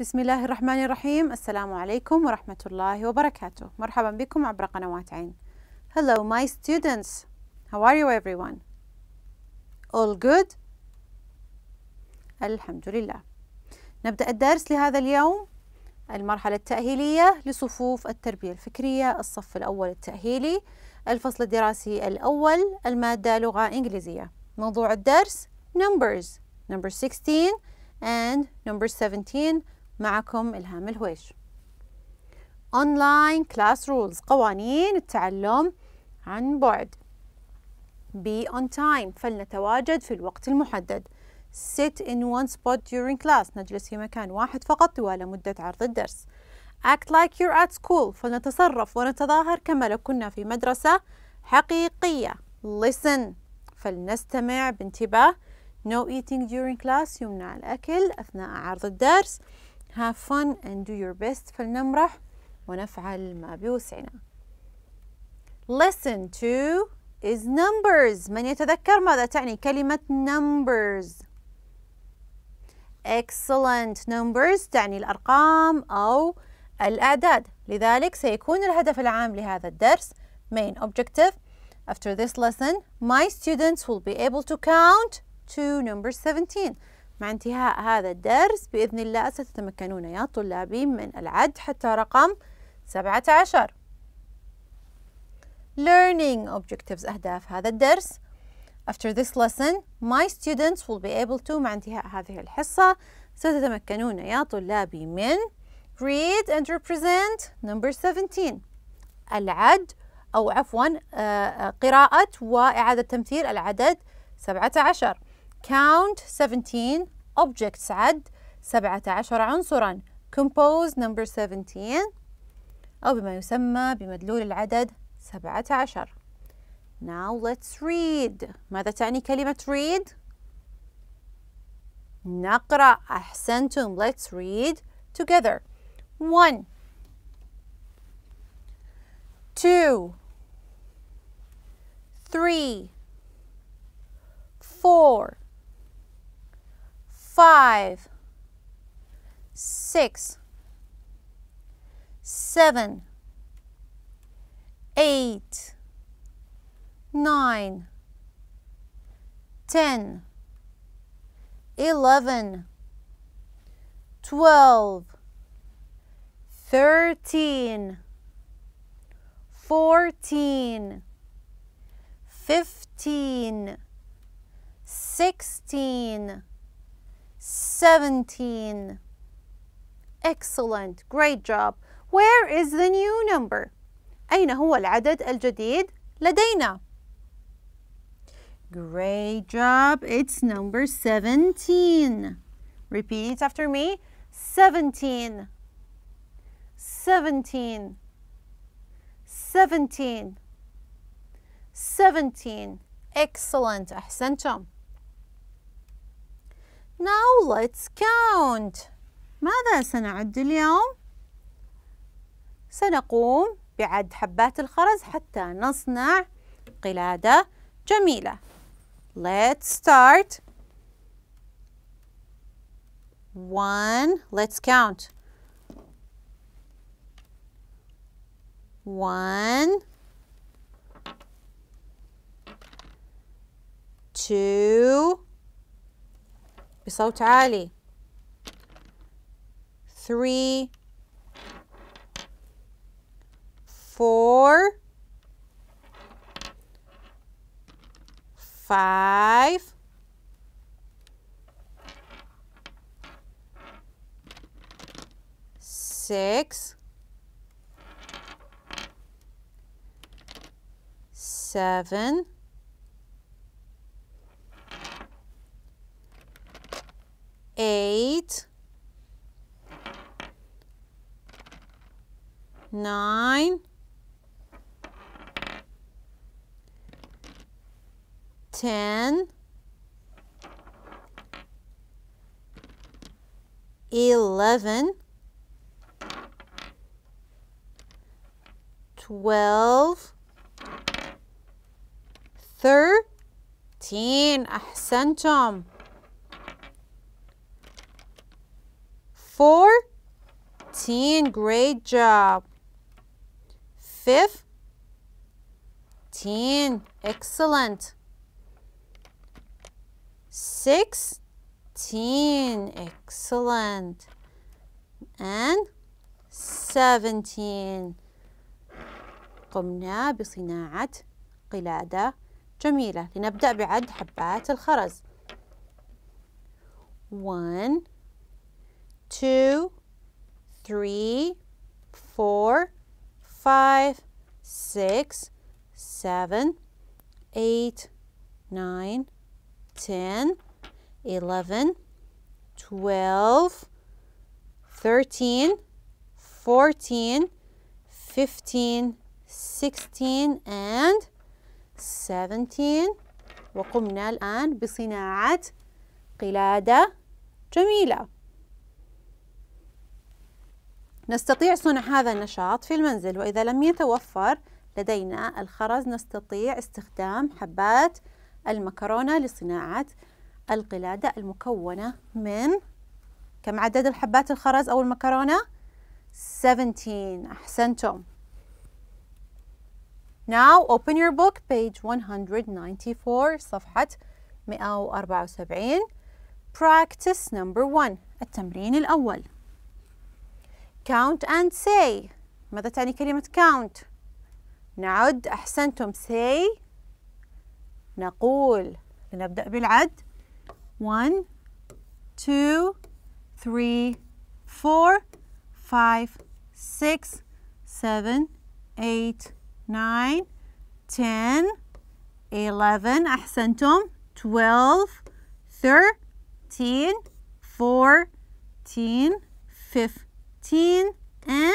بسم الله الرحمن الرحيم السلام عليكم ورحمة الله وبركاته مرحبا بكم عبر قنوات عين Hello my students How are you everyone? All good? الحمد لله نبدأ الدرس لهذا اليوم المرحلة التأهيلية لصفوف التربية الفكرية الصف الأول التأهيلي الفصل الدراسي الأول المادة لغة إنجليزية موضوع الدرس Numbers Number 16 and Number 17 معكم إلهام الهويش Online Class Rules قوانين التعلم عن بعد Be on time فلنتواجد في الوقت المحدد Sit in one spot during class نجلس في مكان واحد فقط طوال مدة عرض الدرس Act like you're at school فلنتصرف ونتظاهر كما لو كنا في مدرسة حقيقية Listen فلنستمع بانتباه No eating during class يمنع الأكل أثناء عرض الدرس have fun and do your best فلنمرح ونفعل ما بوسعنا listen to is numbers من يتذكر ماذا تعني كلمة numbers excellent numbers تعني الأرقام أو الأعداد لذلك سيكون الهدف العام لهذا الدرس main objective after this lesson my students will be able to count to number 17 مع انتهاء هذا الدرس بإذن الله ستتمكنون يا طلابي من العد حتى رقم 17 Learning Objectives أهداف هذا الدرس After this lesson, my students will be able to مع انتهاء هذه الحصة ستتمكنون يا طلابي من Read and represent number 17 العد أو عفوا آه، آه، قراءة وإعادة تمثيل العدد 17 Count 17 objects عد 17 عنصرا compose number 17 أو بما يسمى بمدلول العدد 17 Now let's read ماذا تعني كلمة read؟ نقرأ أحسنتم Let's read together One Two Three Four five, six, seven, eight, nine, ten, eleven, twelve, thirteen, fourteen, fifteen, sixteen. 17. Excellent. Great job. Where is the new number? أين هو العدد الجديد لدينا؟ Great job. It's number 17. Repeat after me. 17. 17. 17. 17. Excellent. أحسنتم. Now let's count. ماذا سنعد اليوم؟ سنقوم بعد حبات الخرز حتى نصنع قلادة جميلة. Let's start. One. Let's count. One. Two. بصوت عالي three four five six seven nine, ten, eleven, twelve, thirteen أحسنتم ah, fourteen great job Fifteen. excellent Sixteen. excellent and seventeen. قمنا بصناعة قلادة جميلة لنبدأ بعد حبات الخرز One, two, three, four. five, six, seven, eight, nine, ten, eleven, twelve, thirteen, fourteen, fifteen, sixteen, and 17 وقمنا الآن بصناعة قلادة جميلة نستطيع صنع هذا النشاط في المنزل وإذا لم يتوفر لدينا الخرز نستطيع استخدام حبات المكرونة لصناعة القلادة المكونة من كم عدد الحبات الخرز أو المكرونة؟ 17 أحسنتم Now open your book page 194 صفحة 174 Practice number 1 التمرين الأول count and say ماذا تعني كلمة count نعد أحسنتم say نقول لنبدأ بالعد one two three four five six seven eight nine ten eleven أحسنتم twelve thirteen fourteen fifteen 15 and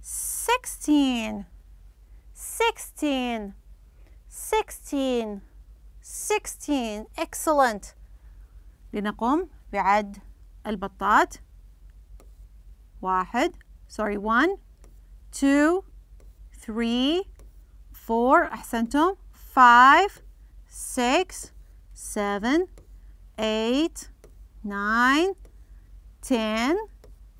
16, 16, 16, 16. Excellent. add بعد البطات. واحد, sorry, one, two, three, four, أحسنتم. Five, six, seven, eight, nine, ten,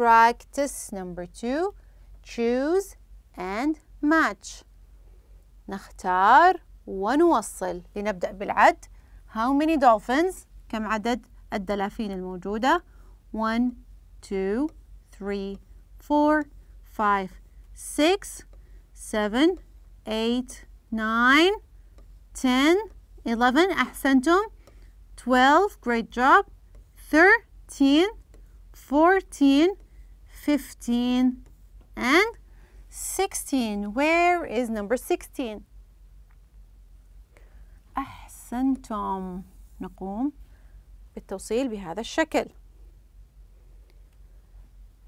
Practice number two. Choose and match. نختار ونوصل لنبدأ بالعد. How many dolphins? كم عدد الدلافين الموجودة؟ One, two, three, four, five, six, seven, eight, nine, ten, eleven. أحسنتم 12 great job 13 14 15, and 16. Where is number 16? أحسنتم. نقوم بالتوصيل بهذا الشكل.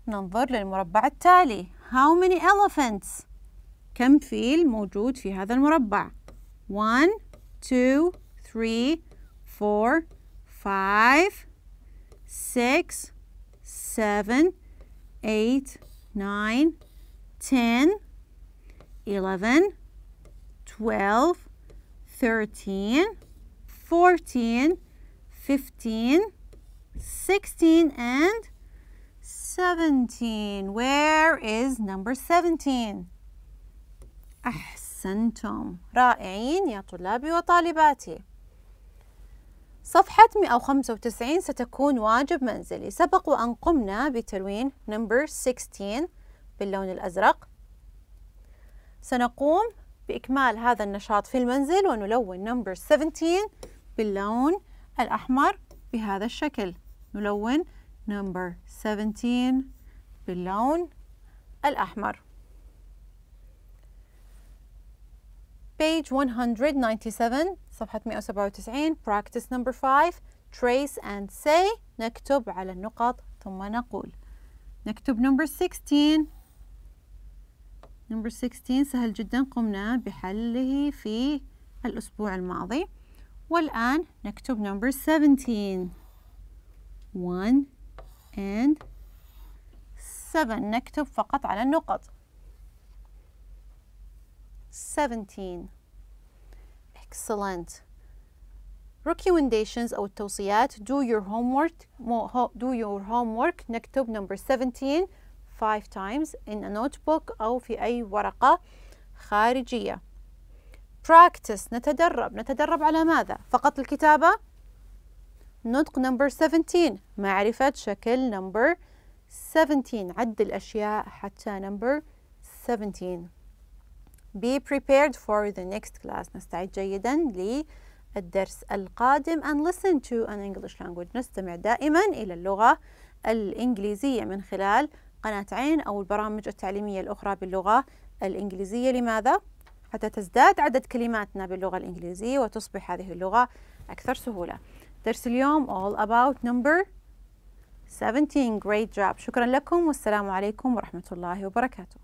ننظر للمربع التالي. How many elephants? كم فيل موجود في هذا المربع؟ 1, 2, 3, 4, 5, 6, 7, 8, 9, 10, 11, 12, 13, 14, 15, 16, and 17. Where is number 17? أحسنتم رائعين يا طلابي وطالباتي صفحة 195 ستكون واجب منزلي سبق وأن قمنا بتلوين number 16 باللون الأزرق سنقوم بإكمال هذا النشاط في المنزل ونلون number 17 باللون الأحمر بهذا الشكل نلون number 17 باللون الأحمر page 197 صفحة 197 practice number 5 trace and say نكتب على النقط ثم نقول نكتب number 16 number 16 سهل جدا قمنا بحله في الأسبوع الماضي والآن نكتب number 17 1 and 7 نكتب فقط على النقط 17 Excellent. Recommendations أو التوصيات do your homework do your homework نكتب number 17 five times in a notebook أو في أي ورقة خارجية practice نتدرب نتدرب على ماذا فقط الكتابة نطق number 17 معرفة شكل number 17 عد الأشياء حتى number 17 be prepared for the next class نستعد جيدا للدرس القادم and listen to an English language نستمع دائما إلى اللغة الإنجليزية من خلال قناة عين أو البرامج التعليمية الأخرى باللغة الإنجليزية لماذا؟ حتى تزداد عدد كلماتنا باللغة الإنجليزية وتصبح هذه اللغة أكثر سهولة درس اليوم all about number 17 great job شكرا لكم والسلام عليكم ورحمة الله وبركاته